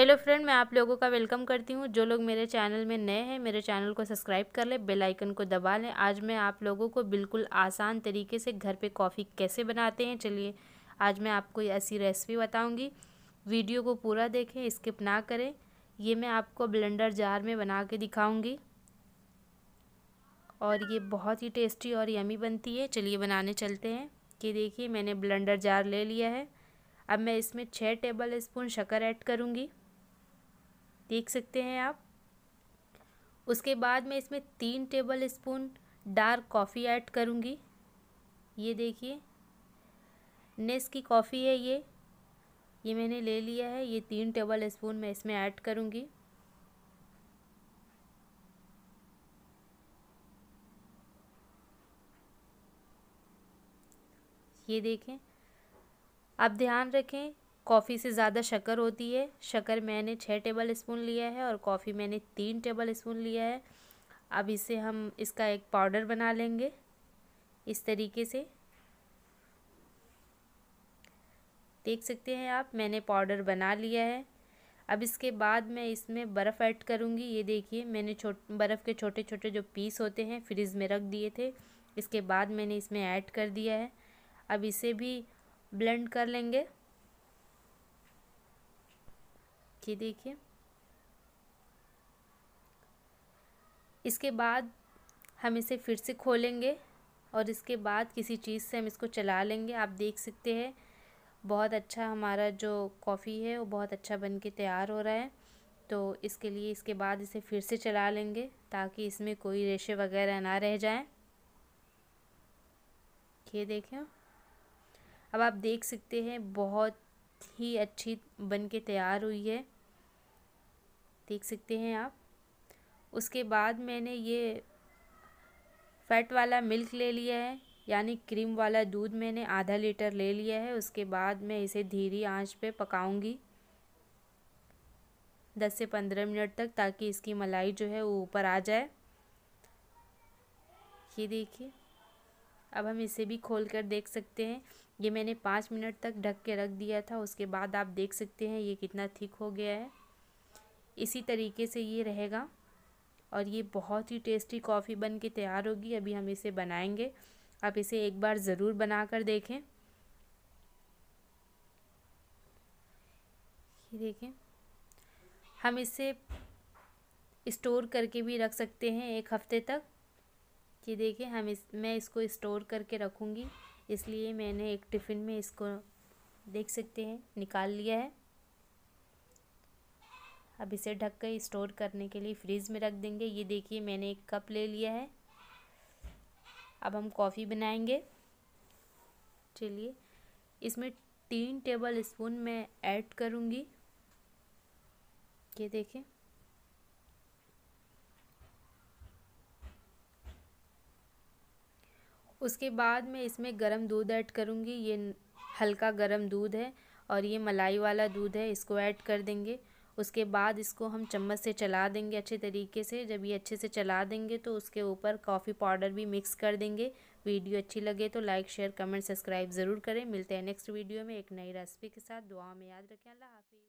hello friend मैं आप लोगों का वेलकम करती हूँ जो लोग मेरे चैनल में नए हैं मेरे चैनल को सब्सक्राइब कर लें बेल आइकन को दबा लें आज मैं आप लोगों को बिल्कुल आसान तरीके से घर पे कॉफ़ी कैसे बनाते हैं चलिए आज मैं आपको ऐसी रेसिपी बताऊँगी वीडियो को पूरा देखें स्किप ना करें ये मैं आपको ब्लेंडर जार में बना के दिखाऊँगी और ये बहुत ही टेस्टी और यमी बनती है चलिए बनाने चलते हैं कि देखिए मैंने ब्लेंडर जार ले लिया है अब मैं इसमें छः टेबल स्पून शक्कर ऐड करूँगी देख सकते हैं आप उसके बाद मैं इसमें तीन tablespoon dark coffee add करूँगी ये देखिए नेस की कॉफ़ी है ये ये मैंने ले लिया है ये तीन टेबल स्पून मैं इसमें ऐड करूँगी ये देखें आप ध्यान रखें कॉफ़ी से ज़्यादा शक्कर होती है शक्कर मैंने छः टेबल स्पून लिया है और कॉफ़ी मैंने तीन टेबल स्पून लिया है अब इसे हम इसका एक पाउडर बना लेंगे इस तरीके से देख सकते हैं आप मैंने पाउडर बना लिया है अब इसके बाद मैं इसमें बर्फ़ ऐड करूँगी ये देखिए मैंने छोट बर्फ़ के छोटे छोटे जो पीस होते हैं फ्रिज में रख दिए थे इसके बाद मैंने इसमें ऐड कर दिया है अब इसे भी ब्लेंड कर लेंगे ये देखिए इसके बाद हम इसे फिर से खोलेंगे और इसके बाद किसी चीज़ से हम इसको चला लेंगे आप देख सकते हैं बहुत अच्छा हमारा जो कॉफ़ी है वो बहुत अच्छा बन के तैयार हो रहा है तो इसके लिए इसके बाद इसे फिर से चला लेंगे ताकि इसमें कोई रेशे वगैरह ना रह जाए ये देखें अब आप देख सकते हैं बहुत ही अच्छी बन के तैयार हुई है देख सकते हैं आप उसके बाद मैंने ये फैट वाला मिल्क ले लिया है यानी क्रीम वाला दूध मैंने आधा लीटर ले लिया है उसके बाद मैं इसे धीरी आंच पे पकाऊंगी दस से पंद्रह मिनट तक ताकि इसकी मलाई जो है वो ऊपर आ जाए ये देखिए अब हम इसे भी खोल कर देख सकते हैं ये मैंने पाँच मिनट तक ढक के रख दिया था उसके बाद आप देख सकते हैं ये कितना थिक हो गया है इसी तरीके से ये रहेगा और ये बहुत ही टेस्टी कॉफ़ी बन के तैयार होगी अभी हम इसे बनाएंगे आप इसे एक बार ज़रूर बना कर देखें ये देखें हम इसे स्टोर करके भी रख सकते हैं एक हफ़्ते तक ये देखिए हम इस मैं इसको स्टोर करके रखूँगी इसलिए मैंने एक टिफ़िन में इसको देख सकते हैं निकाल लिया है अब इसे ढक कर स्टोर करने के लिए फ्रिज में रख देंगे ये देखिए मैंने एक कप ले लिया है अब हम कॉफ़ी बनाएंगे चलिए इसमें तीन टेबल स्पून मैं ऐड करूँगी ये देखें उसके बाद मैं इसमें गर्म दूध ऐड करूँगी ये हल्का गर्म दूध है और ये मलाई वाला दूध है इसको ऐड कर देंगे उसके बाद इसको हम चम्मच से चला देंगे अच्छे तरीके से जब ये अच्छे से चला देंगे तो उसके ऊपर कॉफ़ी पाउडर भी मिक्स कर देंगे वीडियो अच्छी लगे तो लाइक शेयर कमेंट सब्सक्राइब ज़रूर करें मिलते हैं नेक्स्ट वीडियो में एक नई रेसिपी के साथ दुआ में याद रखें अल्लाह हाफिज़